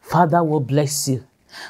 Father will bless you.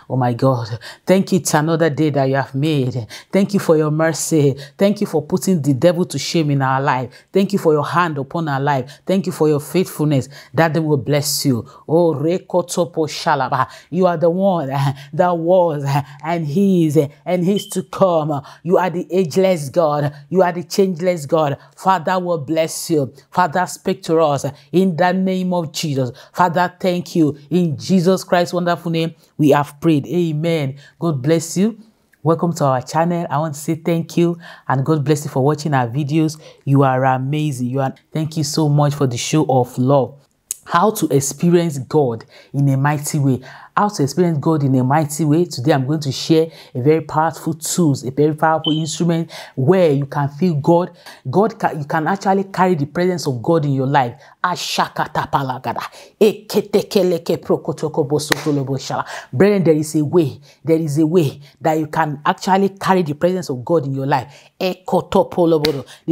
Oh my God, thank you. It's another day that you have made. Thank you for your mercy. Thank you for putting the devil to shame in our life. Thank you for your hand upon our life. Thank you for your faithfulness. That they will bless you. Oh, Rekotopo Shalaba. You are the one that was and he is and is to come. You are the ageless God. You are the changeless God. Father will bless you. Father, speak to us in the name of Jesus. Father, thank you. In Jesus Christ's wonderful name, we have prayed. Amen. God bless you. Welcome to our channel. I want to say thank you and God bless you for watching our videos. You are amazing. You are thank you so much for the show of love. How to experience God in a mighty way how to experience God in a mighty way. Today I'm going to share a very powerful tools, a very powerful instrument where you can feel God. God you can actually carry the presence of God in your life. Brethren, there is a way, there is a way that you can actually carry the presence of God in your life. The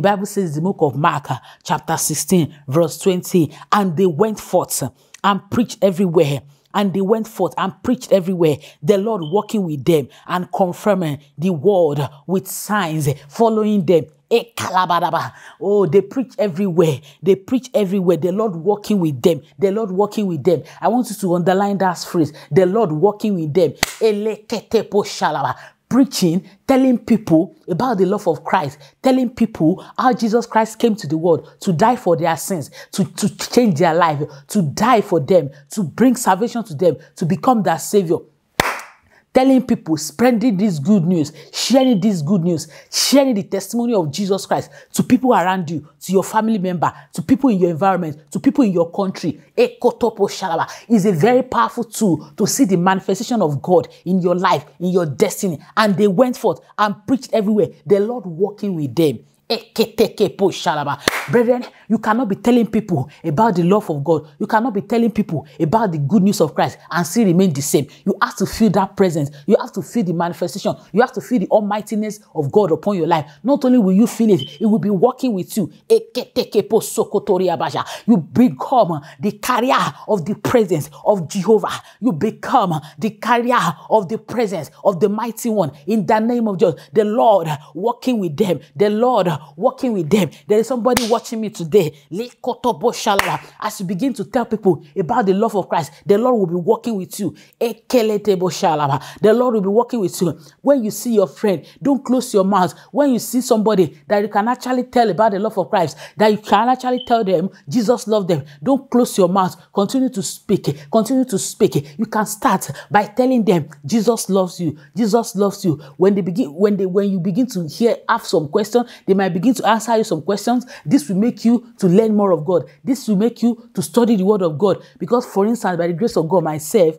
Bible says the book of Mark, chapter 16, verse 20, and they went forth and preached everywhere and they went forth and preached everywhere, the Lord walking with them and confirming the word with signs following them. Eh, oh, they preach everywhere. They preach everywhere. The Lord walking with them. The Lord walking with them. I want you to underline that phrase. The Lord walking with them preaching, telling people about the love of Christ, telling people how Jesus Christ came to the world to die for their sins, to, to change their life, to die for them, to bring salvation to them, to become their savior telling people, spreading this good news, sharing this good news, sharing the testimony of Jesus Christ to people around you, to your family member, to people in your environment, to people in your country. Ekotopo Shalaba is a very powerful tool to see the manifestation of God in your life, in your destiny. And they went forth and preached everywhere, the Lord working with them. Brethren, you cannot be telling people about the love of God. You cannot be telling people about the good news of Christ and still remain the same. You have to feel that presence. You have to feel the manifestation. You have to feel the almightiness of God upon your life. Not only will you feel it, it will be working with you. You become the carrier of the presence of Jehovah. You become the carrier of the presence of the mighty one in the name of Jesus. The Lord working with them. The Lord working with them. There is somebody watching me today. As you begin to tell people about the love of Christ, the Lord will be working with you. The Lord will be working with you. When you see your friend, don't close your mouth. When you see somebody that you can actually tell about the love of Christ, that you can actually tell them Jesus loved them, don't close your mouth. Continue to speak. Continue to speak. You can start by telling them Jesus loves you. Jesus loves you. When they begin, when they when you begin to hear, ask some question, they might might begin to answer you some questions. This will make you to learn more of God. This will make you to study the Word of God. Because, for instance, by the grace of God, myself,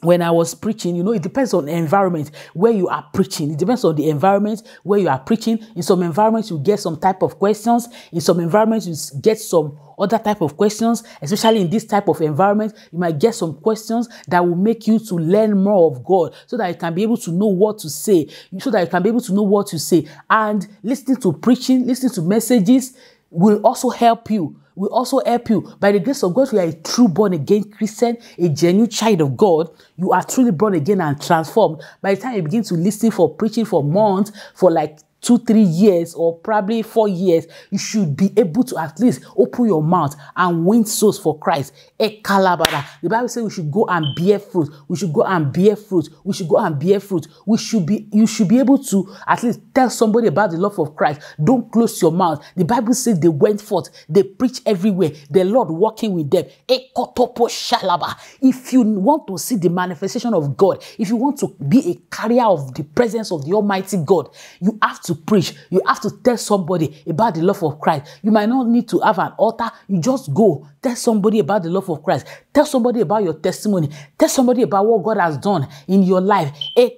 when I was preaching, you know, it depends on the environment where you are preaching. It depends on the environment where you are preaching. In some environments, you get some type of questions. In some environments, you get some other type of questions, especially in this type of environment, you might get some questions that will make you to learn more of God so that you can be able to know what to say, so that you can be able to know what to say. And listening to preaching, listening to messages will also help you will also help you. By the grace of God, you are a true born again Christian, a genuine child of God. You are truly born again and transformed. By the time you begin to listen for preaching for months, for like two, three years, or probably four years, you should be able to at least open your mouth and win souls for Christ. A calabada. The Bible says we should go and bear fruit. We should go and bear fruit. We should go and bear fruit. We should be, you should be able to at least tell somebody about the love of Christ. Don't close your mouth. The Bible says they went forth, they preached everywhere. The Lord walking with them. A kotopo shalaba. If you want to see the manifestation of God, if you want to be a carrier of the presence of the Almighty God, you have to to preach. You have to tell somebody about the love of Christ. You might not need to have an altar. You just go. Tell somebody about the love of Christ. Tell somebody about your testimony. Tell somebody about what God has done in your life. And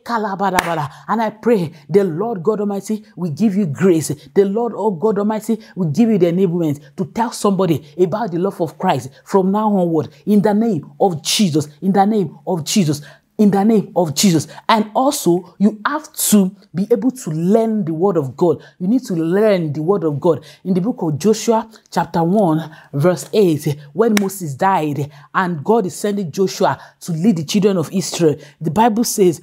I pray the Lord God Almighty will give you grace. The Lord oh God Almighty will give you the enablement to tell somebody about the love of Christ from now onward in the name of Jesus. In the name of Jesus in the name of Jesus. And also, you have to be able to learn the word of God. You need to learn the word of God. In the book of Joshua, chapter 1, verse 8, when Moses died and God is sending Joshua to lead the children of Israel, the Bible says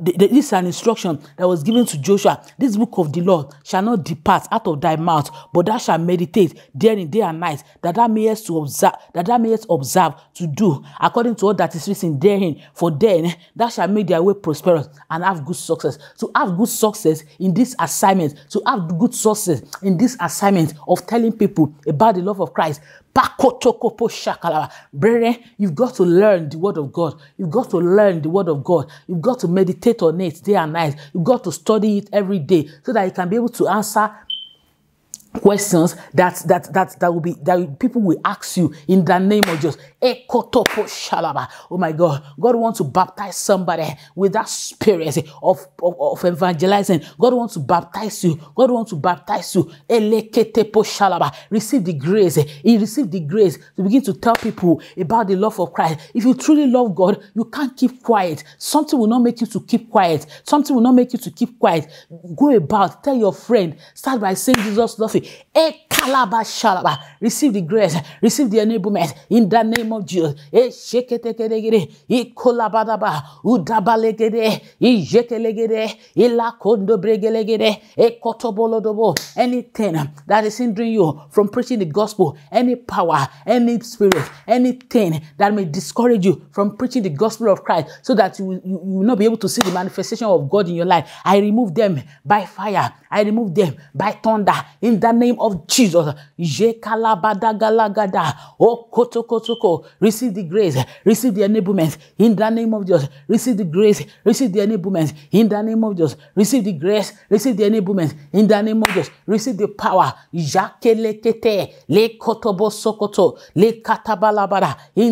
the, the, this is an instruction that was given to Joshua. This book of the law shall not depart out of thy mouth, but thou shalt meditate therein day and night, that thou mayest to observe, that thou mayest observe to do according to all that is written therein. For then thou shalt make thy way prosperous and have good success. To have good success in this assignment, to have good success in this assignment of telling people about the love of Christ, Brethren, you've got to learn the word of God. You've got to learn the word of God. You've got to meditate on it day and night. You've got to study it every day so that you can be able to answer questions that that that that will be that people will ask you in the name of Jesus. Oh my God, God wants to baptize somebody with that spirit of, of, of evangelizing. God wants to baptize you. God wants to baptize you. Receive the grace. He received the grace to begin to tell people about the love of Christ. If you truly love God, you can't keep quiet. Something will not make you to keep quiet. Something will not make you to keep quiet. Go about, tell your friend. Start by saying Jesus loves you victory. E kalabashalaba. Receive the grace, receive the enablement in the name of Jesus. E sheketekedegede, e kolabadaba, udabalegede, e jekelegede, e lakondobregelegede, e kotobolodobo. Anything that is hindering you from preaching the gospel, any power, any spirit, anything that may discourage you from preaching the gospel of Christ so that you, you, you will not be able to see the manifestation of God in your life. I remove them by fire. I remove them by thunder in the the name of Jesus. Receive the grace, receive the enablement in the name of Jesus. Receive the grace, receive the enablement in the name of Jesus. Receive the grace, receive the enablement in the name of Jesus. Receive the power. In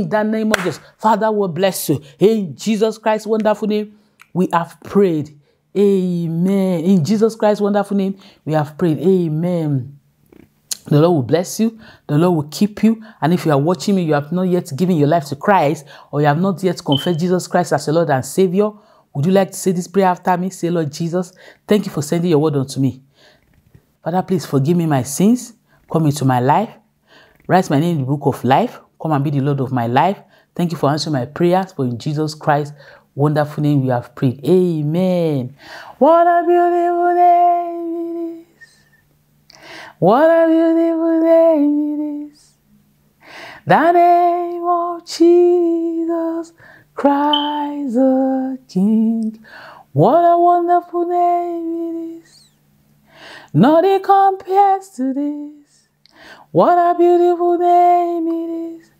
the name of Jesus. Father, we bless you. In Jesus Christ's wonderful name, we have prayed. Amen. In Jesus Christ's wonderful name, we have prayed. Amen. The Lord will bless you. The Lord will keep you. And if you are watching me, you have not yet given your life to Christ, or you have not yet confessed Jesus Christ as your Lord and Savior, would you like to say this prayer after me? Say, Lord Jesus, thank you for sending your word unto me. Father, please forgive me my sins. Come into my life. Write my name in the book of life. Come and be the Lord of my life. Thank you for answering my prayers. For in Jesus Christ, wonderful name we have prayed. Amen. What a beautiful name it is. What a beautiful name it is. The name of Jesus Christ the King. What a wonderful name it is. Nothing compares to this. What a beautiful name it is.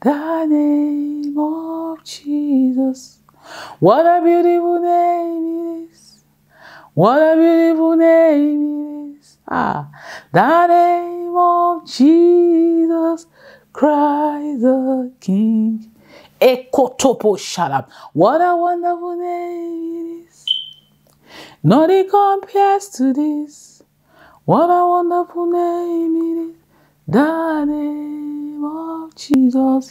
The name of Jesus. What a beautiful name it is. What a beautiful name it is. Ah, the name of Jesus Christ the King. Ekotopo Shalab. What a wonderful name it is. Nothing compares to this. What a wonderful name it is. The name of Jesus